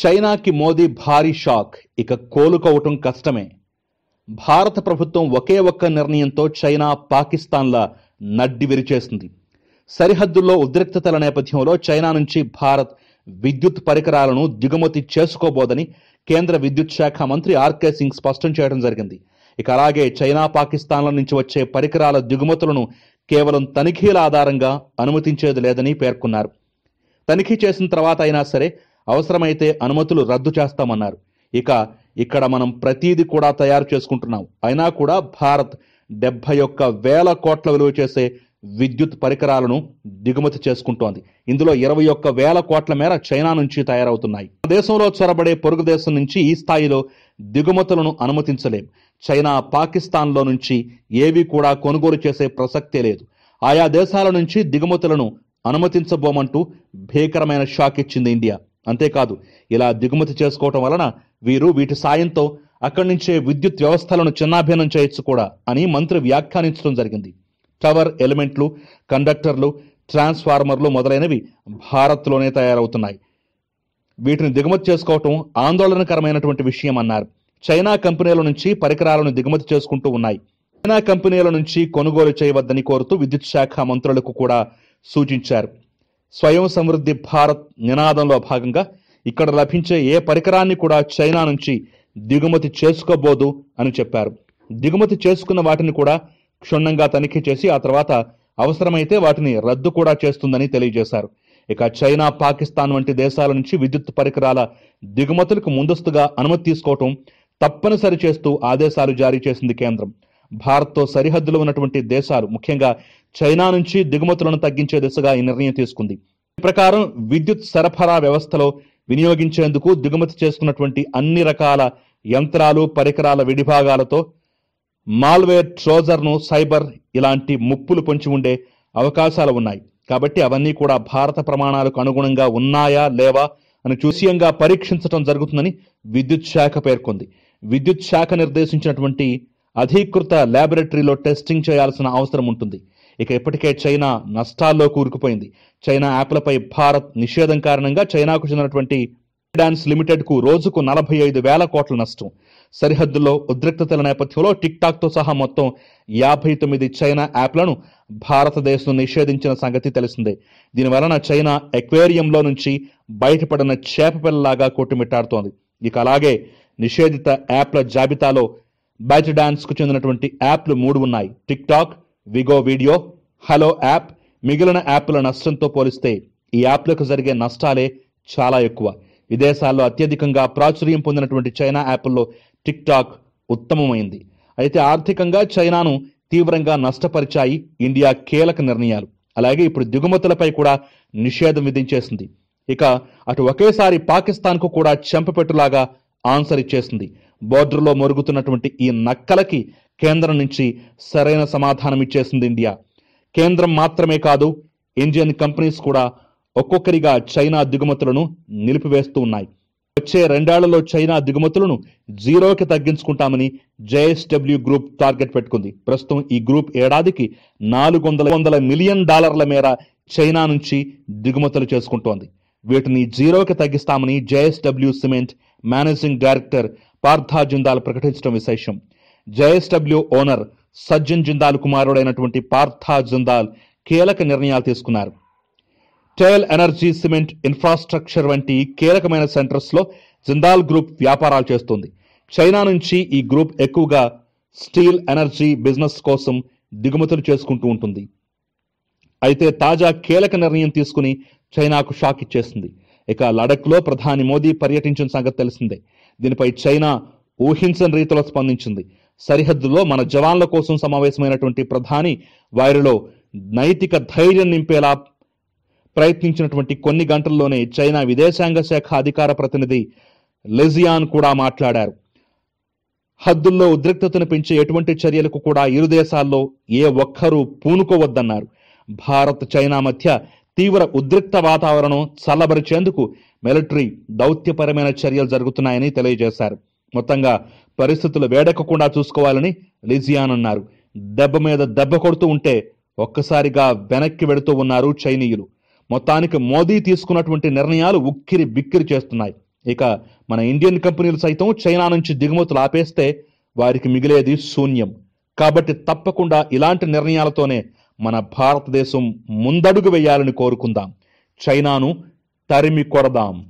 చైనాకి మోదీ భారీ షాక్ ఇక కోలుకోవటం కష్టమే భారత ప్రభుత్వం ఒకే ఒక్క నిర్ణయంతో చైనా పాకిస్తాన్ల నడ్డి విరిచేసింది సరిహద్దుల్లో ఉద్రిక్తతల నేపథ్యంలో చైనా నుంచి భారత్ విద్యుత్ పరికరాలను దిగుమతి చేసుకోబోదని కేంద్ర విద్యుత్ శాఖ మంత్రి ఆర్కే సింగ్ స్పష్టం చేయడం జరిగింది ఇక అలాగే చైనా పాకిస్తాన్ల నుంచి వచ్చే పరికరాల దిగుమతులను కేవలం తనిఖీల ఆధారంగా అనుమతించేది లేదని పేర్కొన్నారు తనిఖీ చేసిన తర్వాత అయినా సరే అవసరమైతే అనుమతులు రద్దు చేస్తామన్నారు ఇక ఇక్కడ మనం ప్రతీది కూడా తయారు చేసుకుంటున్నాం అయినా కూడా భారత్ డెబ్బై ఒక్క వేల కోట్ల విలువ చేసే విద్యుత్ పరికరాలను దిగుమతి చేసుకుంటోంది ఇందులో ఇరవై ఒక్క వేల కోట్ల మేర చైనా నుంచి తయారవుతున్నాయి దేశంలో చొరబడే పొరుగు దేశం నుంచి ఈ స్థాయిలో దిగుమతులను అనుమతించలేం చైనా పాకిస్తాన్లో నుంచి ఏవి కూడా కొనుగోలు చేసే ప్రసక్తే లేదు ఆయా దేశాల నుంచి దిగుమతులను అనుమతించబోమంటూ భీకరమైన షాక్ ఇచ్చింది ఇండియా అంతేకాదు ఇలా దిగుమతి చేసుకోవటం వలన వీరు వీటి సాయంతో అక్కడి నుంచే విద్యుత్ వ్యవస్థలను చిన్నాభిన్నం చేయొచ్చు కూడా అని మంత్రి వ్యాఖ్యానించడం జరిగింది టవర్ ఎలిమెంట్లు కండక్టర్లు ట్రాన్స్ఫార్మర్లు మొదలైనవి భారత్లోనే తయారవుతున్నాయి వీటిని దిగుమతి చేసుకోవటం ఆందోళనకరమైనటువంటి విషయం అన్నారు చైనా కంపెనీల నుంచి పరికరాలను దిగుమతి చేసుకుంటూ ఉన్నాయి చైనా కంపెనీల నుంచి కొనుగోలు చేయవద్దని కోరుతూ విద్యుత్ శాఖ మంత్రులకు కూడా సూచించారు స్వయం సమృద్ధి భారత్ నినాదంలో భాగంగా ఇక్కడ లభించే ఏ పరికరాన్ని కూడా చైనా నుంచి దిగుమతి చేసుకోబోదు అని చెప్పారు దిగుమతి చేసుకున్న వాటిని కూడా క్షుణ్ణంగా తనిఖీ చేసి ఆ తర్వాత అవసరమైతే వాటిని రద్దు కూడా చేస్తుందని తెలియజేశారు ఇక చైనా పాకిస్తాన్ వంటి దేశాల నుంచి విద్యుత్ పరికరాల దిగుమతులకు ముందస్తుగా అనుమతి తీసుకోవటం తప్పనిసరి చేస్తూ ఆదేశాలు జారీ చేసింది కేంద్రం భారత్తో సరిహద్దులో ఉన్నటువంటి దేశాలు ముఖ్యంగా చైనా నుంచి దిగుమతులను తగ్గించే దిశగా ఈ నిర్ణయం తీసుకుంది ఈ ప్రకారం విద్యుత్ సరఫరా వ్యవస్థలో వినియోగించేందుకు దిగుమతి చేసుకున్నటువంటి అన్ని రకాల యంత్రాలు పరికరాల విడిభాగాలతో మాల్వేర్ ట్రోజర్ను సైబర్ ఇలాంటి ముప్పులు పొంచి ఉండే అవకాశాలు ఉన్నాయి కాబట్టి అవన్నీ కూడా భారత ప్రమాణాలకు అనుగుణంగా ఉన్నాయా లేవా అని చూసియంగా పరీక్షించడం జరుగుతుందని విద్యుత్ శాఖ పేర్కొంది విద్యుత్ శాఖ నిర్దేశించినటువంటి అధీకృత ల్యాబొరేటరీలో టెస్టింగ్ చేయాల్సిన అవసరం ఉంటుంది ఇక ఇప్పటికే చైనా నష్టాల్లో కూరుకుపోయింది చైనా యాప్లపై భారత్ నిషేధం కారణంగా చైనాకు చెందినటువంటి డాన్స్ లిమిటెడ్కు రోజుకు నలభై ఐదు వేల కోట్ల నష్టం సరిహద్దుల్లో ఉద్రిక్తతల నేపథ్యంలో టిక్ తో సహా మొత్తం యాభై తొమ్మిది చైనా యాప్లను భారతదేశం నిషేధించిన సంగతి తెలిసిందే దీని వలన చైనా ఎక్వేరియంలో నుంచి బయటపడిన చేప పిల్లలాగా కొట్టుమిట్టాడుతోంది ఇక అలాగే నిషేధిత యాప్ల జాబితాలో బైట్ డాన్స్కు చెందినటువంటి యాప్లు మూడు ఉన్నాయి TikTok Vigo video hello app మిగిలిన యాప్ల నష్టంతో పోలిస్తే ఈ యాప్లకు జరిగే నష్టాలే చాలా ఎక్కువ విదేశాల్లో అత్యధికంగా ప్రాచుర్యం పొందినటువంటి చైనా యాప్ల్లో టిక్ టాక్ ఉత్తమమైంది అయితే ఆర్థికంగా చైనాను తీవ్రంగా నష్టపరిచాయి ఇండియా కీలక నిర్ణయాలు అలాగే ఇప్పుడు దిగుమతులపై కూడా నిషేధం విధించేసింది ఇక అటు ఒకేసారి పాకిస్తాన్కు కూడా చెంపపెట్టులాగా ఆన్సర్ ఇచ్చేసింది బోర్డర్లో మొరుగుతున్నటువంటి ఈ నక్కలకి కేంద్రం నుంచి సరైన సమాధానం ఇచ్చేసింది ఇండియా కేంద్రం మాత్రమే కాదు ఇండియన్ కంపెనీస్ కూడా ఒక్కొక్కరిగా చైనా దిగుమతులను నిలిపివేస్తూ ఉన్నాయి వచ్చే రెండేళ్లలో చైనా దిగుమతులను జీరోకి తగ్గించుకుంటామని జేఎస్డబ్ల్యూ గ్రూప్ టార్గెట్ పెట్టుకుంది ప్రస్తుతం ఈ గ్రూప్ ఏడాదికి నాలుగు వందల వందల మిలియన్ డాలర్ల మేర చైనా నుంచి దిగుమతులు చేసుకుంటోంది వీటిని జీరోకి తగ్గిస్తామని JSW cement managing director Parth Jindal ప్రకటించడం విశేషం జేఎస్డబ్ల్యూ ఓనర్ సజ్జన్ జిందాల్ కుమారుడైనటువంటి పార్థా జిందాల్ కీలక నిర్ణయాలు తీసుకున్నారు టైల్ ఎనర్జీ సిమెంట్ ఇన్ఫ్రాస్ట్రక్చర్ వంటి కీలకమైన సెంటర్స్లో జిందాల్ గ్రూప్ వ్యాపారాలు చేస్తుంది చైనా నుంచి ఈ గ్రూప్ ఎక్కువగా స్టీల్ ఎనర్జీ బిజినెస్ కోసం దిగుమతులు చేసుకుంటూ ఉంటుంది అయితే తాజా కీలక నిర్ణయం తీసుకుని చైనాకు షాక్ ఇచ్చేసింది ఇక లో ప్రధాని మోదీ పర్యటించిన సంగతి తెలిసిందే దీనిపై చైనా ఊహించని రీతిలో స్పందించింది సరిహద్దులో మన జవాన్ల కోసం సమావేశమైనటువంటి ప్రధాని వారిలో నైతిక ధైర్యం నింపేలా ప్రయత్నించినటువంటి కొన్ని గంటల్లోనే చైనా విదేశాంగ శాఖ అధికార ప్రతినిధి లెజియాన్ కూడా మాట్లాడారు హద్దుల్లో ఉద్రిక్తతను పెంచే ఎటువంటి చర్యలకు కూడా ఇరు దేశాల్లో ఏ ఒక్కరూ పూనుకోవద్దన్నారు భారత్ చైనా మధ్య తీవ్ర ఉద్రిక్త వాతావరణం చల్లబరిచేందుకు మిలిటరీ దౌత్యపరమైన చర్యలు జరుగుతున్నాయని తెలియజేశారు మొత్తంగా పరిస్థితులు వేడెక్కకుండా చూసుకోవాలని లిజియాన్ అన్నారు దెబ్బ మీద దెబ్బ కొడుతూ ఉంటే ఒక్కసారిగా వెనక్కి వెడుతూ ఉన్నారు చైనీయులు మొత్తానికి మోదీ తీసుకున్నటువంటి నిర్ణయాలు ఉక్కిరి బిక్కిరి చేస్తున్నాయి ఇక మన ఇండియన్ కంపెనీలు సైతం చైనా నుంచి దిగుమతులు ఆపేస్తే వారికి మిగిలేది శూన్యం కాబట్టి తప్పకుండా ఇలాంటి నిర్ణయాలతోనే మన భారతదేశం ముందడుగు వేయాలని కోరుకుందాం చైనాను తరిమి కొడదాం